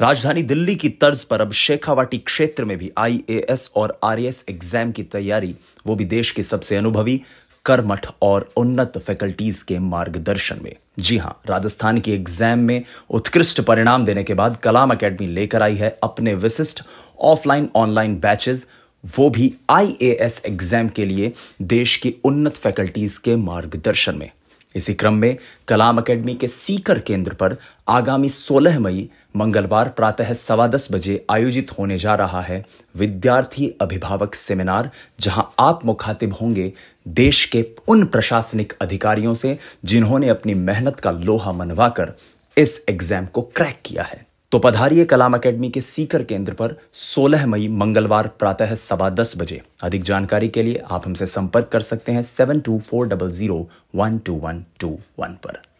राजधानी दिल्ली की तर्ज पर अब शेखावाटी क्षेत्र में भी आईएएस और आरएएस एग्जाम की तैयारी वो भी देश के सबसे अनुभवी कर्मठ और उन्नत फैकल्टीज के मार्गदर्शन में जी हां राजस्थान के एग्जाम में उत्कृष्ट परिणाम देने के बाद कलाम एकेडमी लेकर आई है अपने विशिष्ट ऑफलाइन ऑनलाइन बैचेस वो भी आईएएस एग्जाम के लिए देश की उन्नत फैकल्टीज के मार्गदर्शन में इसी क्रम में कलाम अकेडमी के सीकर केंद्र पर आगामी 16 मई मंगलवार प्रातः सवा दस बजे आयोजित होने जा रहा है विद्यार्थी अभिभावक सेमिनार जहां आप मुखातिब होंगे देश के उन प्रशासनिक अधिकारियों से जिन्होंने अपनी मेहनत का लोहा मनवाकर इस एग्जाम को क्रैक किया है तो पधारिए कलाम अकेडमी के सीकर केंद्र पर 16 मई मंगलवार प्रातः सवा दस बजे अधिक जानकारी के लिए आप हमसे संपर्क कर सकते हैं seven two four double zero one two one two one पर